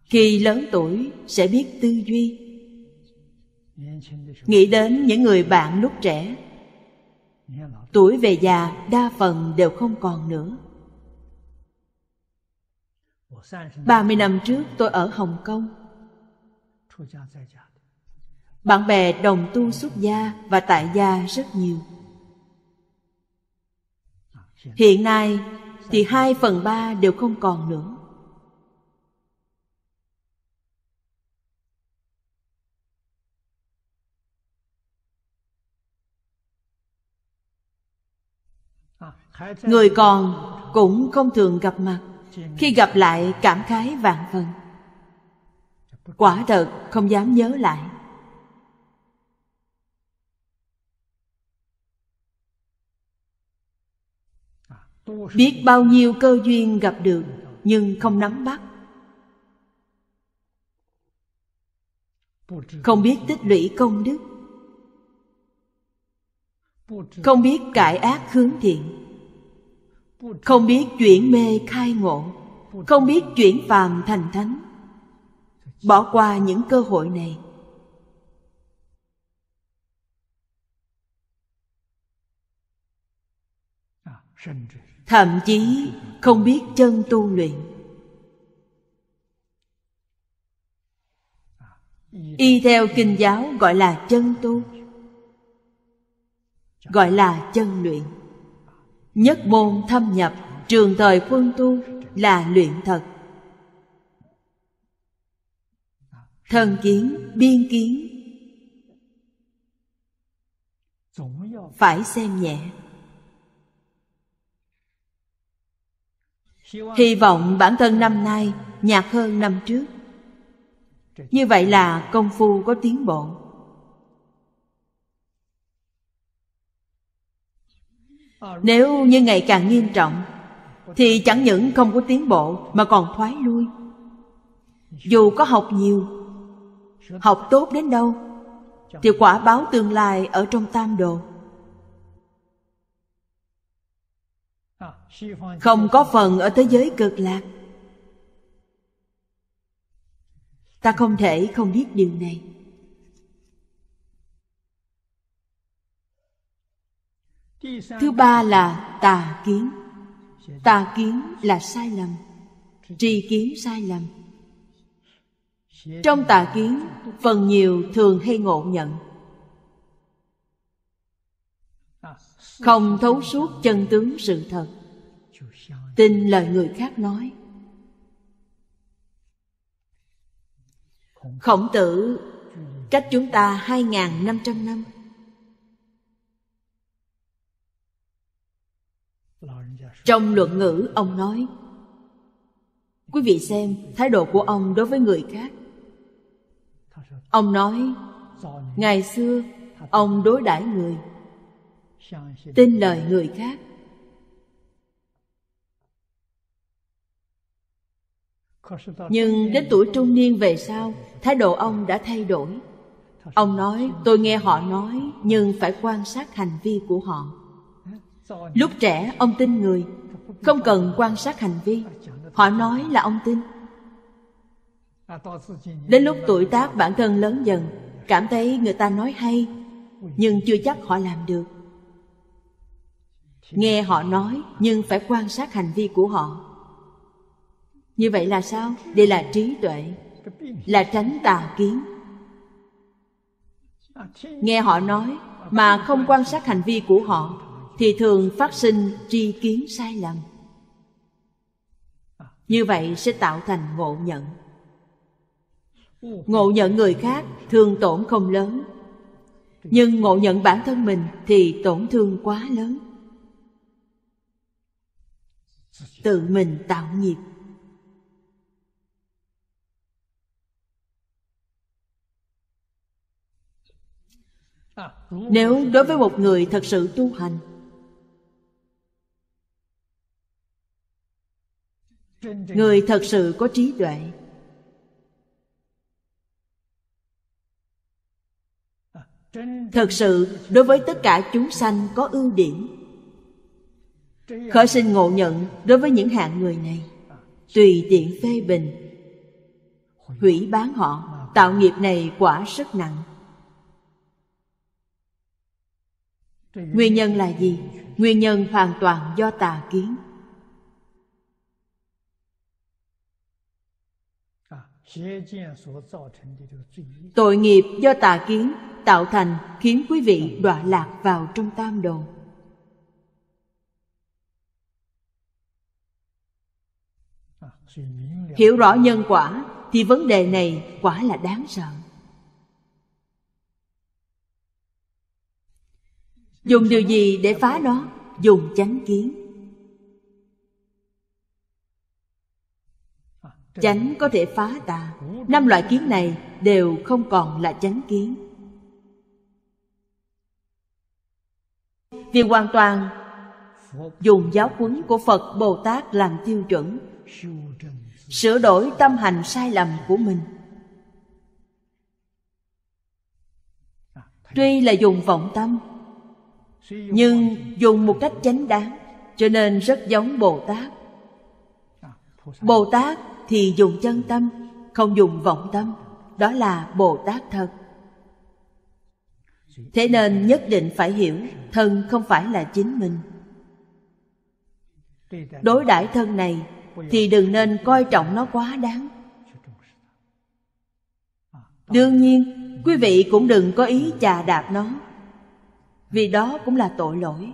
khi lớn tuổi sẽ biết tư duy nghĩ đến những người bạn lúc trẻ tuổi về già đa phần đều không còn nữa Ba mươi năm trước tôi ở Hồng Kông bạn bè đồng tu xuất gia và tại gia rất nhiều hiện nay thì hai phần ba đều không còn nữa người còn cũng không thường gặp mặt khi gặp lại cảm khái vạn phần quả thật không dám nhớ lại biết bao nhiêu cơ duyên gặp được nhưng không nắm bắt không biết tích lũy công đức không biết cải ác hướng thiện không biết chuyển mê khai ngộ không biết chuyển phàm thành thánh bỏ qua những cơ hội này thậm chí không biết chân tu luyện y theo kinh giáo gọi là chân tu gọi là chân luyện nhất môn thâm nhập trường thời quân tu là luyện thật thần kiến biên kiến phải xem nhẹ hy vọng bản thân năm nay nhạt hơn năm trước như vậy là công phu có tiến bộ nếu như ngày càng nghiêm trọng thì chẳng những không có tiến bộ mà còn thoái lui dù có học nhiều học tốt đến đâu thì quả báo tương lai ở trong tam đồ không có phần ở thế giới cực lạc ta không thể không biết điều này thứ ba là tà kiến tà kiến là sai lầm tri kiến sai lầm trong tà kiến phần nhiều thường hay ngộ nhận không thấu suốt chân tướng sự thật tin lời người khác nói khổng tử cách chúng ta 2.500 năm trong luận ngữ ông nói quý vị xem thái độ của ông đối với người khác ông nói ngày xưa ông đối đãi người tin lời người khác nhưng đến tuổi trung niên về sau thái độ ông đã thay đổi ông nói tôi nghe họ nói nhưng phải quan sát hành vi của họ lúc trẻ ông tin người không cần quan sát hành vi họ nói là ông tin đến lúc tuổi tác bản thân lớn dần cảm thấy người ta nói hay nhưng chưa chắc họ làm được nghe họ nói nhưng phải quan sát hành vi của họ như vậy là sao đây là trí tuệ là tránh tà kiến nghe họ nói mà không quan sát hành vi của họ thì thường phát sinh tri kiến sai lầm như vậy sẽ tạo thành ngộ nhận ngộ nhận người khác thường tổn không lớn nhưng ngộ nhận bản thân mình thì tổn thương quá lớn tự mình tạo nghiệp nếu đối với một người thật sự tu hành người thật sự có trí tuệ thật sự đối với tất cả chúng sanh có ưu điểm khởi sinh ngộ nhận đối với những hạng người này tùy tiện phê bình hủy bán họ tạo nghiệp này quả rất nặng nguyên nhân là gì nguyên nhân hoàn toàn do tà kiến tội nghiệp do tà kiến tạo thành khiến quý vị đọa lạc vào trong tam đồ hiểu rõ nhân quả thì vấn đề này quả là đáng sợ dùng điều gì để phá nó dùng chánh kiến chánh có thể phá tà năm loại kiến này đều không còn là chánh kiến vì hoàn toàn dùng giáo huấn của phật bồ tát làm tiêu chuẩn sửa đổi tâm hành sai lầm của mình tuy là dùng vọng tâm nhưng dùng một cách chánh đáng cho nên rất giống bồ tát bồ tát thì dùng chân tâm không dùng vọng tâm đó là bồ tát thật thế nên nhất định phải hiểu thân không phải là chính mình đối đãi thân này thì đừng nên coi trọng nó quá đáng đương nhiên quý vị cũng đừng có ý chà đạp nó vì đó cũng là tội lỗi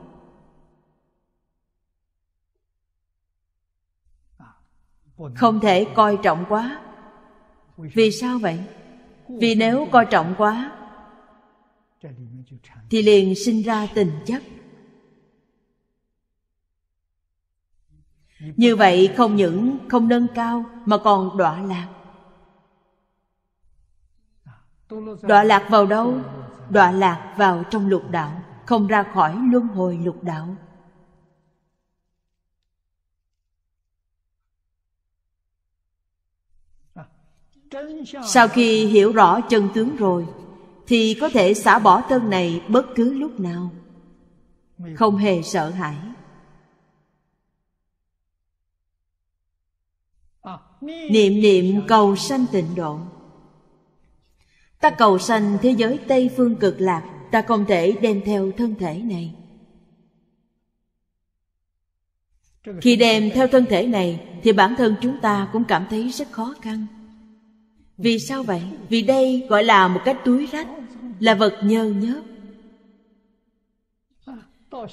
không thể coi trọng quá vì sao vậy vì nếu coi trọng quá thì liền sinh ra tình chấp như vậy không những không nâng cao mà còn đọa lạc đọa lạc vào đâu đọa lạc vào trong lục đạo không ra khỏi luân hồi lục đạo sau khi hiểu rõ chân tướng rồi thì có thể xả bỏ thân này bất cứ lúc nào không hề sợ hãi Niệm niệm cầu sanh tịnh độ Ta cầu sanh thế giới Tây Phương cực lạc Ta không thể đem theo thân thể này Khi đem theo thân thể này Thì bản thân chúng ta cũng cảm thấy rất khó khăn Vì sao vậy? Vì đây gọi là một cái túi rách Là vật nhơ nhớp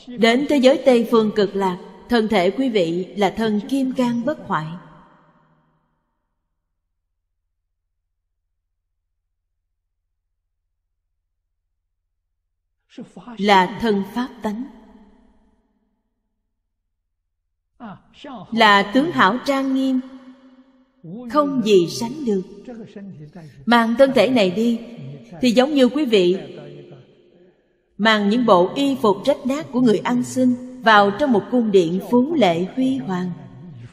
Đến thế giới Tây Phương cực lạc Thân thể quý vị là thân kim cang bất hoại là thân pháp tánh là tướng hảo trang nghiêm không gì sánh được mang thân thể này đi thì giống như quý vị mang những bộ y phục rách nát của người ăn xin vào trong một cung điện phú lệ huy hoàng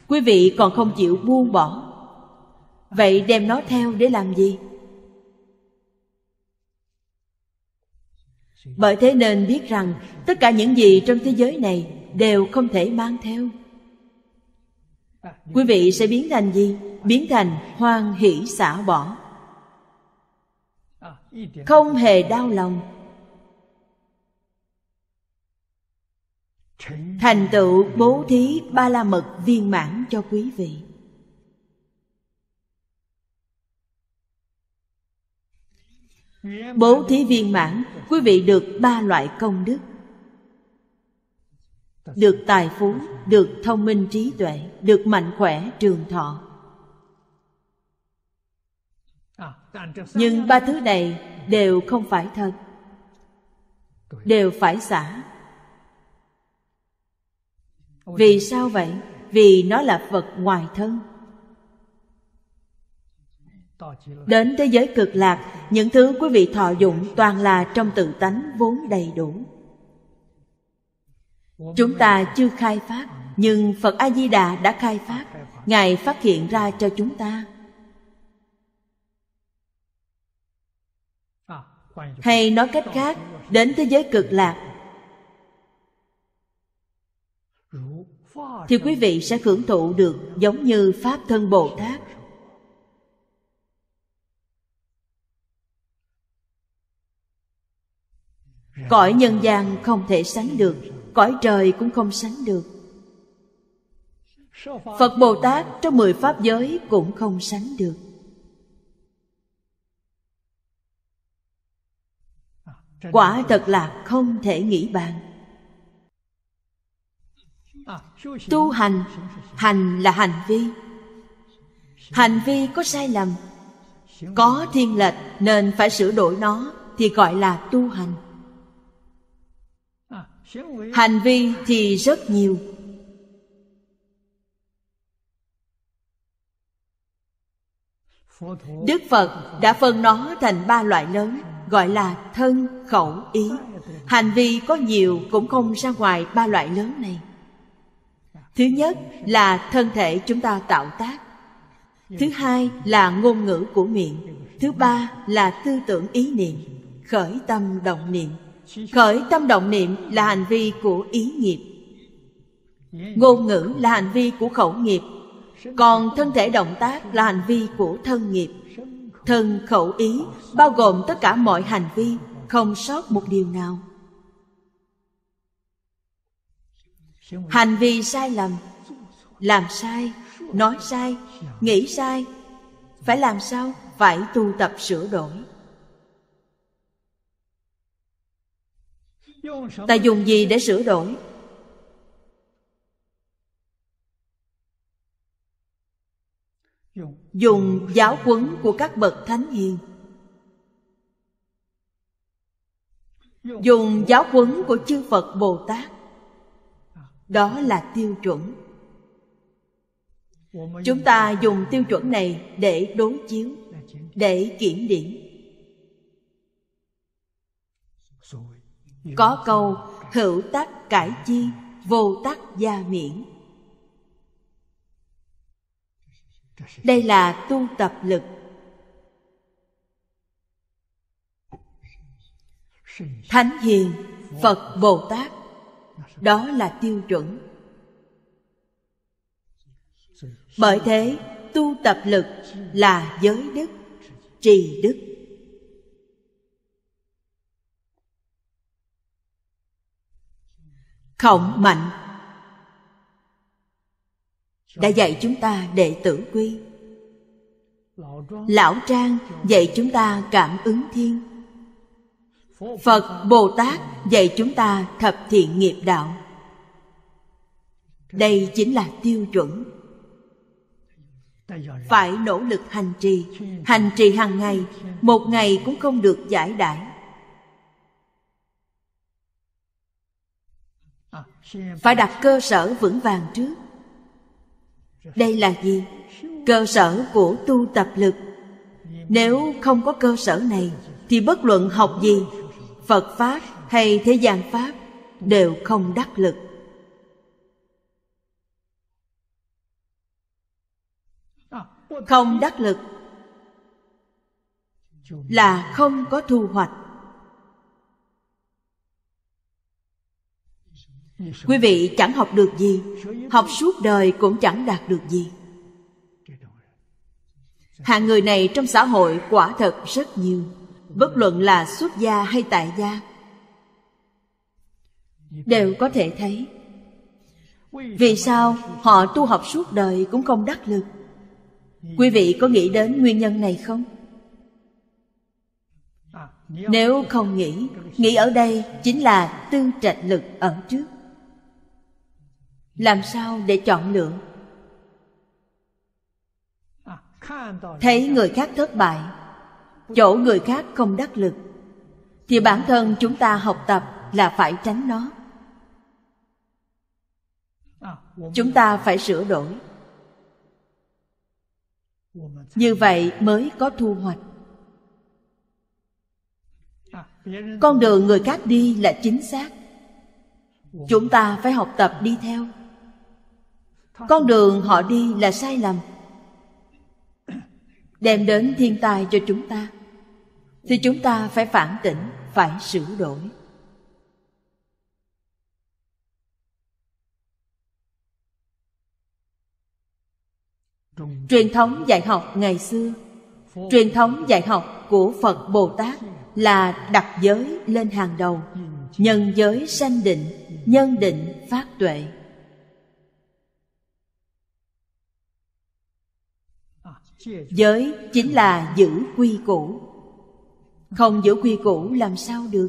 quý vị còn không chịu buông bỏ vậy đem nó theo để làm gì bởi thế nên biết rằng tất cả những gì trong thế giới này đều không thể mang theo quý vị sẽ biến thành gì biến thành hoan hỷ xả bỏ không hề đau lòng thành tựu bố thí ba la mật viên mãn cho quý vị Bố thí viên mãn Quý vị được ba loại công đức Được tài phú Được thông minh trí tuệ Được mạnh khỏe trường thọ Nhưng ba thứ này đều không phải thật Đều phải xả Vì sao vậy? Vì nó là Phật ngoài thân Đến thế giới cực lạc, những thứ quý vị thọ dụng toàn là trong tự tánh vốn đầy đủ. Chúng ta chưa khai phát, nhưng Phật A-di-đà đã khai phát. Ngài phát hiện ra cho chúng ta. Hay nói cách khác, đến thế giới cực lạc, thì quý vị sẽ hưởng thụ được giống như Pháp Thân Bồ Tát cõi nhân gian không thể sánh được cõi trời cũng không sánh được phật bồ tát trong mười pháp giới cũng không sánh được quả thật là không thể nghĩ bàn tu hành hành là hành vi hành vi có sai lầm có thiên lệch nên phải sửa đổi nó thì gọi là tu hành hành vi thì rất nhiều đức phật đã phân nó thành ba loại lớn gọi là thân khẩu ý hành vi có nhiều cũng không ra ngoài ba loại lớn này thứ nhất là thân thể chúng ta tạo tác thứ hai là ngôn ngữ của miệng thứ ba là tư tưởng ý niệm khởi tâm động niệm khởi tâm động niệm là hành vi của ý nghiệp ngôn ngữ là hành vi của khẩu nghiệp còn thân thể động tác là hành vi của thân nghiệp thân khẩu ý bao gồm tất cả mọi hành vi không sót một điều nào hành vi sai lầm làm sai nói sai nghĩ sai phải làm sao phải tu tập sửa đổi ta dùng gì để sửa đổi dùng giáo huấn của các bậc thánh hiền dùng giáo huấn của chư phật bồ tát đó là tiêu chuẩn chúng ta dùng tiêu chuẩn này để đối chiếu để kiểm điểm có câu hữu tác cải chi vô tác gia miễn đây là tu tập lực thánh hiền phật bồ tát đó là tiêu chuẩn bởi thế tu tập lực là giới đức trì đức khổng mạnh đã dạy chúng ta đệ tử quy lão trang dạy chúng ta cảm ứng thiên phật bồ tát dạy chúng ta thập thiện nghiệp đạo đây chính là tiêu chuẩn phải nỗ lực hành trì hành trì hàng ngày một ngày cũng không được giải đãi phải đặt cơ sở vững vàng trước đây là gì cơ sở của tu tập lực nếu không có cơ sở này thì bất luận học gì phật pháp hay thế gian pháp đều không đắc lực không đắc lực là không có thu hoạch quý vị chẳng học được gì học suốt đời cũng chẳng đạt được gì hạng người này trong xã hội quả thật rất nhiều bất luận là xuất gia hay tại gia đều có thể thấy vì sao họ tu học suốt đời cũng không đắc lực quý vị có nghĩ đến nguyên nhân này không nếu không nghĩ nghĩ ở đây chính là tư trạch lực ở trước làm sao để chọn lựa? thấy người khác thất bại chỗ người khác không đắc lực thì bản thân chúng ta học tập là phải tránh nó chúng ta phải sửa đổi như vậy mới có thu hoạch con đường người khác đi là chính xác chúng ta phải học tập đi theo con đường họ đi là sai lầm đem đến thiên tai cho chúng ta thì chúng ta phải phản tỉnh phải sửa đổi truyền thống dạy học ngày xưa truyền thống dạy học của phật bồ tát là đặt giới lên hàng đầu nhân giới sanh định nhân định phát tuệ giới chính là giữ quy củ không giữ quy củ làm sao được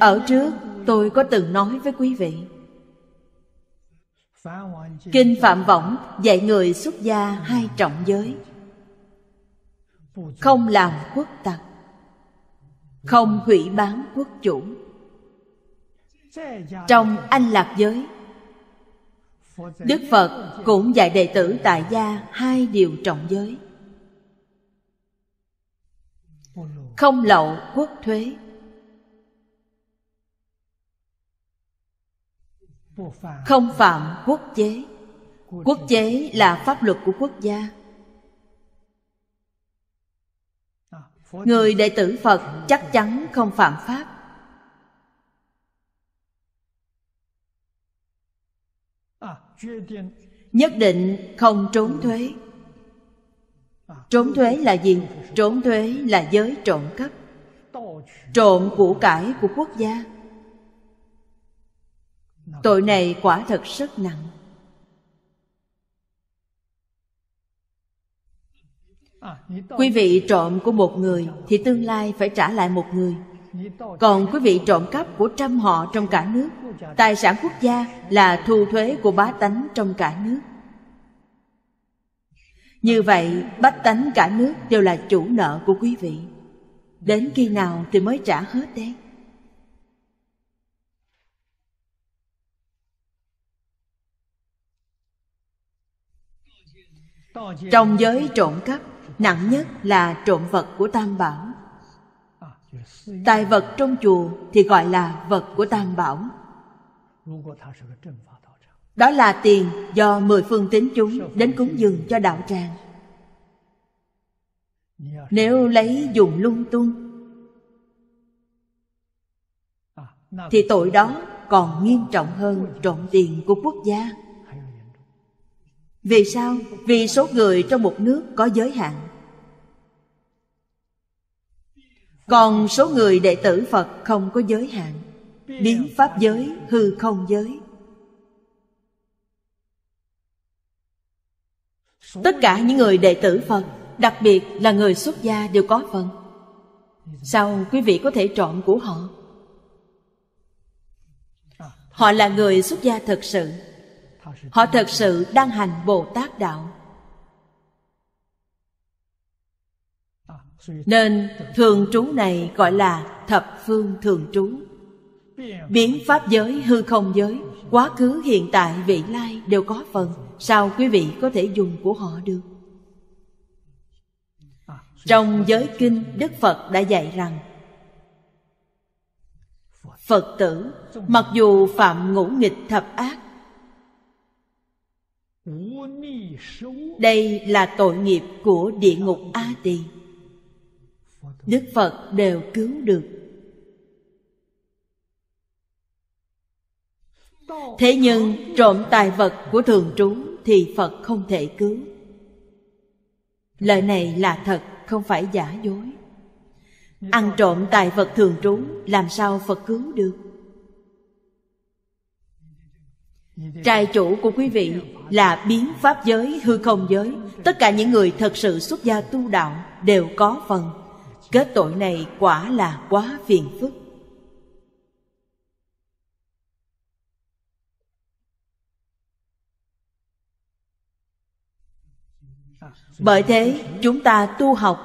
ở trước tôi có từng nói với quý vị kinh phạm võng dạy người xuất gia hai trọng giới không làm quốc tặc không hủy bán quốc chủ trong anh lạc giới đức phật cũng dạy đệ tử tại gia hai điều trọng giới không lậu quốc thuế không phạm quốc chế quốc chế là pháp luật của quốc gia người đệ tử phật chắc chắn không phạm pháp nhất định không trốn thuế trốn thuế là gì trốn thuế là giới trộm cắp trộm củ cải của quốc gia tội này quả thật rất nặng quý vị trộm của một người thì tương lai phải trả lại một người còn quý vị trộm cắp của trăm họ trong cả nước tài sản quốc gia là thu thuế của bá tánh trong cả nước như vậy bá tánh cả nước đều là chủ nợ của quý vị đến khi nào thì mới trả hết đấy trong giới trộm cắp nặng nhất là trộm vật của tam bảo tài vật trong chùa thì gọi là vật của tam bảo đó là tiền do mười phương tín chúng đến cúng dường cho đạo tràng nếu lấy dùng lung tung thì tội đó còn nghiêm trọng hơn trộm tiền của quốc gia vì sao vì số người trong một nước có giới hạn còn số người đệ tử phật không có giới hạn biến pháp giới hư không giới tất cả những người đệ tử phật đặc biệt là người xuất gia đều có phần sao quý vị có thể chọn của họ họ là người xuất gia thật sự họ thật sự đang hành bồ tát đạo Nên thường trú này gọi là thập phương thường trú Biến pháp giới hư không giới Quá khứ hiện tại vị lai đều có phần Sao quý vị có thể dùng của họ được Trong giới kinh Đức Phật đã dạy rằng Phật tử mặc dù phạm ngũ nghịch thập ác Đây là tội nghiệp của địa ngục A Tỳ đức phật đều cứu được thế nhưng trộm tài vật của thường trú thì phật không thể cứu lời này là thật không phải giả dối ăn trộm tài vật thường trú làm sao phật cứu được trai chủ của quý vị là biến pháp giới hư không giới tất cả những người thật sự xuất gia tu đạo đều có phần kết tội này quả là quá phiền phức bởi thế chúng ta tu học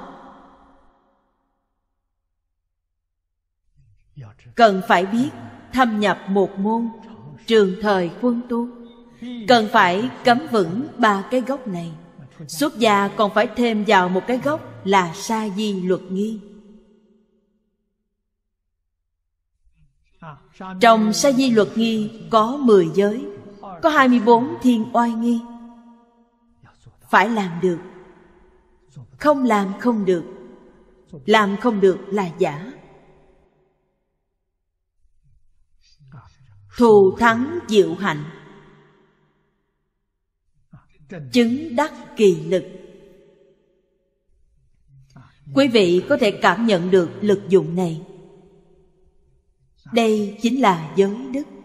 cần phải biết thâm nhập một môn trường thời quân tu cần phải cấm vững ba cái gốc này xuất gia còn phải thêm vào một cái gốc là sa di luật nghi Trong sa di luật nghi có 10 giới Có 24 thiên oai nghi Phải làm được Không làm không được Làm không được là giả Thù thắng diệu hạnh Chứng đắc kỳ lực quý vị có thể cảm nhận được lực dụng này đây chính là giới đức